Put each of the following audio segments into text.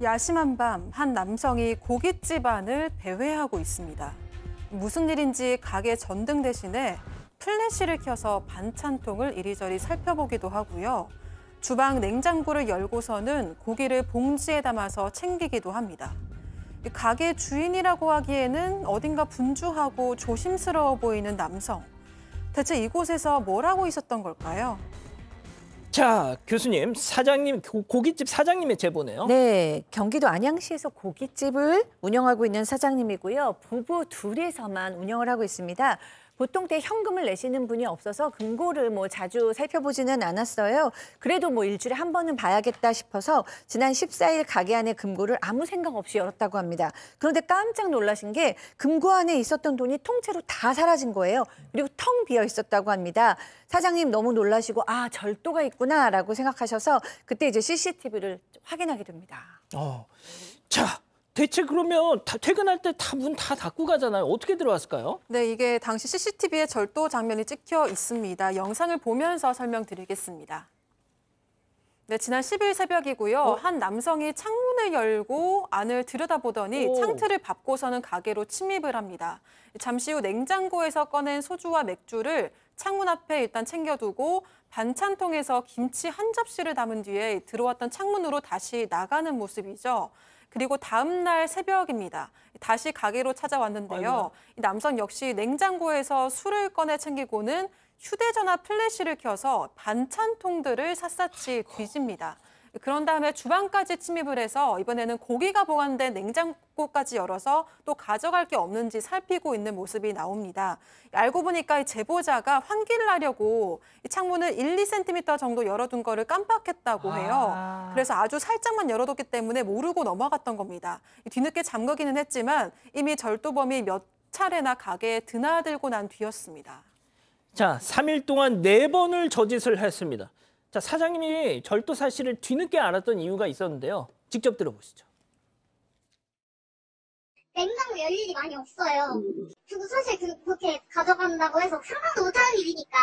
야심한 밤 한 남성이 고깃집 안을 배회하고 있습니다. 무슨 일인지 가게 전등 대신에 플래시를 켜서 반찬통을 이리저리 살펴보기도 하고요. 주방 냉장고를 열고서는 고기를 봉지에 담아서 챙기기도 합니다. 가게 주인이라고 하기에는 어딘가 분주하고 조심스러워 보이는 남성. 대체 이곳에서 뭘 하고 있었던 걸까요? 자, 교수님, 사장님 고깃집 사장님의 제보네요. 네, 경기도 안양시에서 고깃집을 운영하고 있는 사장님이고요. 부부 둘이서만 운영을 하고 있습니다. 보통 때 현금을 내시는 분이 없어서 금고를 뭐 자주 살펴보지는 않았어요. 그래도 뭐 일주일에 한 번은 봐야겠다 싶어서 지난 14일 가게 안에 금고를 아무 생각 없이 열었다고 합니다. 그런데 깜짝 놀라신 게 금고 안에 있었던 돈이 통째로 다 사라진 거예요. 그리고 텅 비어 있었다고 합니다. 사장님 너무 놀라시고 아 절도가 있구나라고 생각하셔서 그때 이제 CCTV를 확인하게 됩니다. 어, 자 대체 그러면 다, 퇴근할 때 다 문 다 닫고 가잖아요. 어떻게 들어왔을까요? 네, 이게 당시 CCTV에 절도 장면이 찍혀 있습니다. 영상을 보면서 설명드리겠습니다. 네, 지난 10일 새벽이고요. 어? 한 남성이 창문을 열고 안을 들여다보더니 오. 창틀을 밟고서는 가게로 침입을 합니다. 잠시 후 냉장고에서 꺼낸 소주와 맥주를 창문 앞에 일단 챙겨두고 반찬통에서 김치 한 접시를 담은 뒤에 들어왔던 창문으로 다시 나가는 모습이죠. 그리고 다음 날 새벽입니다. 다시 가게로 찾아왔는데요. 이 남성 역시 냉장고에서 술을 꺼내 챙기고는 휴대전화 플래시를 켜서 반찬통들을 샅샅이 뒤집니다. 그런 다음에 주방까지 침입을 해서 이번에는 고기가 보관된 냉장고까지 열어서 또 가져갈 게 없는지 살피고 있는 모습이 나옵니다. 알고 보니까 이 제보자가 환기를 하려고 이 창문을 1, 2cm 정도 열어둔 거를 깜빡했다고 해요. 아. 그래서 아주 살짝만 열어뒀기 때문에 모르고 넘어갔던 겁니다. 뒤늦게 잠그기는 했지만 이미 절도범이 몇 차례나 가게에 드나들고 난 뒤였습니다. 자, 3일 동안 4번을 저짓을 했습니다. 자, 사장님이 절도 사실을 뒤늦게 알았던 이유가 있었는데요. 직접 들어보시죠. 냉장고 열 일이 많이 없어요. 그리고 사실 그, 그렇게 가져간다고 해서 상상도 못하는 일이니까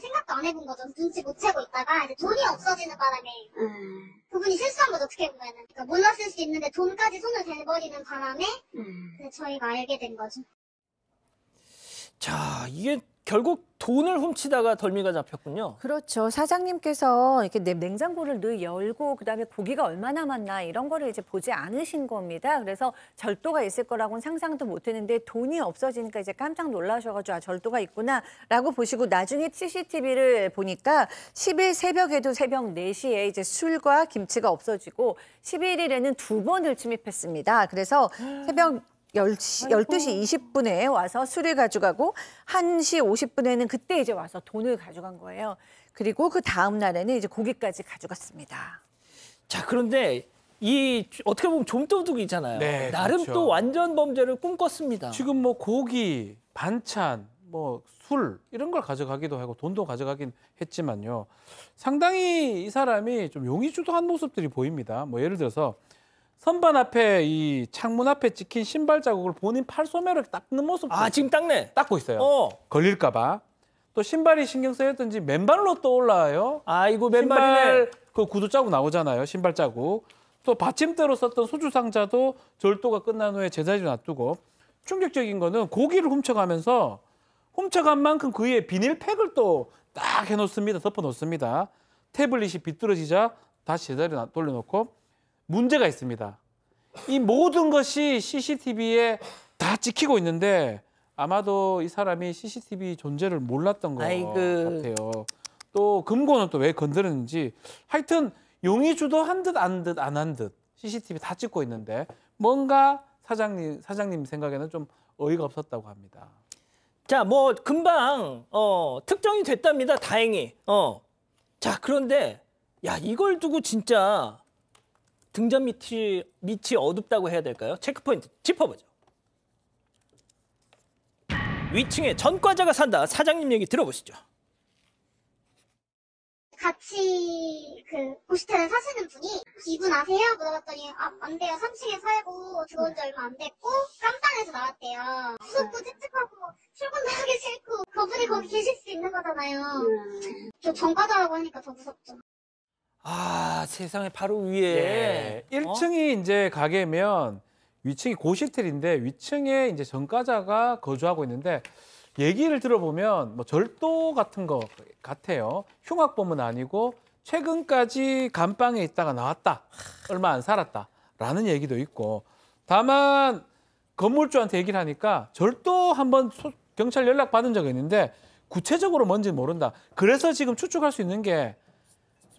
생각도 안 해본 거죠. 눈치 못 채고 있다가 이제 돈이 없어지는 바람에 음. 그분이 실수한 거죠. 어떻게 보면은 그러니까 몰랐을 수 있는데 돈까지 손을 대버리는 바람에 음. 저희가 알게 된 거죠. 자, 이게 결국 돈을 훔치다가 덜미가 잡혔군요. 그렇죠. 사장님께서 이렇게 냉장고를 늘 열고 그다음에 고기가 얼마나 많나 이런 거를 이제 보지 않으신 겁니다. 그래서 절도가 있을 거라고는 상상도 못 했는데 돈이 없어지니까 이제 깜짝 놀라셔가지고 아 절도가 있구나라고 보시고 나중에 CCTV를 보니까 10일 새벽에도 새벽 4시에 이제 술과 김치가 없어지고 11일에는 두 번을 침입했습니다. 그래서 음. 새벽 10시, 12시 20분에 와서 술을 가져가고 1시 50분에는 그때 이제 와서 돈을 가져간 거예요. 그리고 그 다음 날에는 이제 고기까지 가져갔습니다. 자, 그런데 이 어떻게 보면 좀도둑이잖아요. 네, 나름 그렇죠. 또 완전 범죄를 꿈꿨습니다. 지금 뭐 고기, 반찬, 뭐 술 이런 걸 가져가기도 하고 돈도 가져가긴 했지만요. 상당히 이 사람이 좀 용의주도한 모습들이 보입니다. 뭐 예를 들어서 선반 앞에 이 창문 앞에 찍힌 신발 자국을 본인 팔소매로 닦는 모습. 아 지금 닦네. 닦고 있어요. 어. 걸릴까봐. 또 신발이 신경 쓰였든지 맨발로 떠올라요 아이고 맨발이네. 그 구두 자국 나오잖아요. 신발 자국. 또 받침대로 썼던 소주 상자도 절도가 끝난 후에 제자리로 놔두고 충격적인 거는 고기를 훔쳐가면서 훔쳐간 만큼 그 위에 비닐팩을 또 딱 해놓습니다. 덮어놓습니다. 태블릿이 비뚤어지자 다시 제자리로 돌려놓고 문제가 있습니다. 이 모든 것이 CCTV에 다 찍히고 있는데 아마도 이 사람이 CCTV 존재를 몰랐던 것 아이고. 같아요. 또 금고는 또 왜 건드렸는지 하여튼 용이 주도한 듯안듯안 한 듯 CCTV 다 찍고 있는데 뭔가 사장님 사장님 생각에는 좀 어이가 없었다고 합니다. 자, 뭐 금방 어, 특정이 됐답니다. 다행히. 어. 자, 그런데 야, 이걸 두고 진짜 등전 밑이, 밑이 어둡다고 해야 될까요? 체크포인트 짚어보죠. 위층에 전과자가 산다 사장님 얘기 들어보시죠. 같이 그 고시텔에 사시는 분이 이분 아세요? 물어봤더니 아, 안 돼요. 3층에 살고 들어온 지 얼마 안 됐고 깜빵해서 나왔대요. 무섭고 찝찝하고 출근도 하기 싫고 그분이 거기 계실 수 있는 거잖아요. 음. 저 전과자라고 하니까 더 무섭죠. 아 세상에 바로 위에 예. 1층이 어? 이제 가게면 위층이 고시텔인데 위층에 이제 전과자가 거주하고 있는데 얘기를 들어보면 뭐 절도 같은 거 같아요. 흉악범은 아니고 최근까지 감방에 있다가 나왔다. 얼마 안 살았다. 라는 얘기도 있고 다만 건물주한테 얘기를 하니까 절도 한번 경찰 연락 받은 적이 있는데 구체적으로 뭔지 모른다. 그래서 지금 추측할 수 있는 게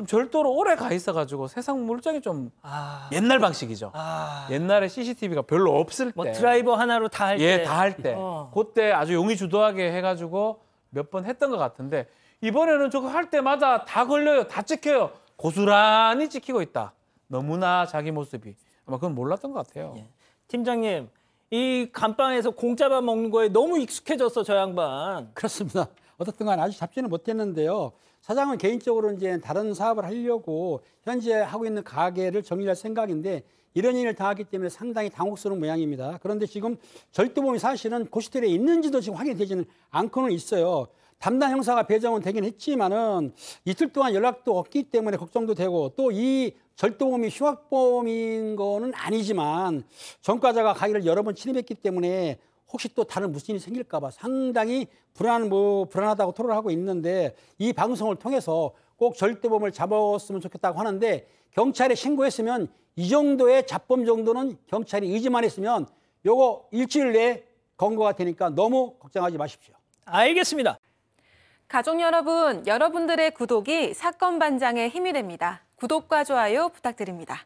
좀 절도로 오래 가 있어가지고 세상 물정이 좀 아... 옛날 방식이죠. 아... 옛날에 CCTV가 별로 없을 뭐 때. 뭐 드라이버 하나로 다할 예, 때. 예, 다 할 때. 어. 그때 아주 용의 주도하게 해가지고 몇 번 했던 것 같은데 이번에는 저거 할 때마다 다 걸려요. 다 찍혀요. 고스란히 찍히고 있다. 너무나 자기 모습이. 아마 그건 몰랐던 것 같아요. 예. 팀장님, 이 감방에서 공짜 밥 먹는 거에 너무 익숙해졌어, 저 양반. 그렇습니다. 어떻든 간 아직 잡지는 못했는데요. 사장은 개인적으로 이제 다른 사업을 하려고 현재 하고 있는 가게를 정리할 생각인데 이런 일을 당하기 때문에 상당히 당혹스러운 모양입니다. 그런데 지금 절도범이 사실은 고시텔에 있는지도 지금 확인되지는 않고는 있어요. 담당 형사가 배정은 되긴 했지만은 이틀 동안 연락도 없기 때문에 걱정도 되고 또 이 절도범이 휴학범인 거는 아니지만 전과자가 가게를 여러 번 침입했기 때문에 혹시 또 다른 무슨 일이 생길까봐 상당히 불안, 뭐, 불안하다고 토론을 하고 있는데 이 방송을 통해서 꼭 절대범을 잡았으면 좋겠다고 하는데 경찰에 신고했으면 이 정도의 잡범 정도는 경찰이 의지만 했으면 요거 일주일 내에 건거가 되니까 너무 걱정하지 마십시오. 알겠습니다. 가족 여러분, 여러분들의 구독이 사건 반장의 힘이 됩니다. 구독과 좋아요 부탁드립니다.